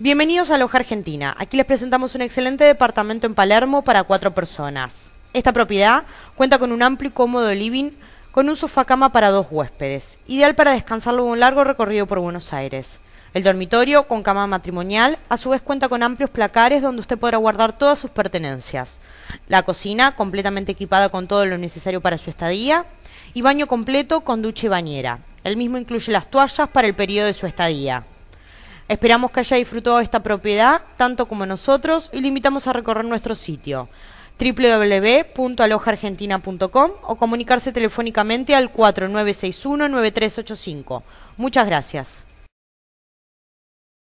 Bienvenidos a Loja Argentina. Aquí les presentamos un excelente departamento en Palermo para cuatro personas. Esta propiedad cuenta con un amplio y cómodo living con un sofá cama para dos huéspedes, ideal para descansar luego de un largo recorrido por Buenos Aires. El dormitorio, con cama matrimonial, a su vez cuenta con amplios placares donde usted podrá guardar todas sus pertenencias. La cocina, completamente equipada con todo lo necesario para su estadía, y baño completo con ducha y bañera. El mismo incluye las toallas para el periodo de su estadía. Esperamos que haya disfrutado esta propiedad, tanto como nosotros, y le invitamos a recorrer nuestro sitio www.alojaargentina.com o comunicarse telefónicamente al 4961-9385. Muchas gracias.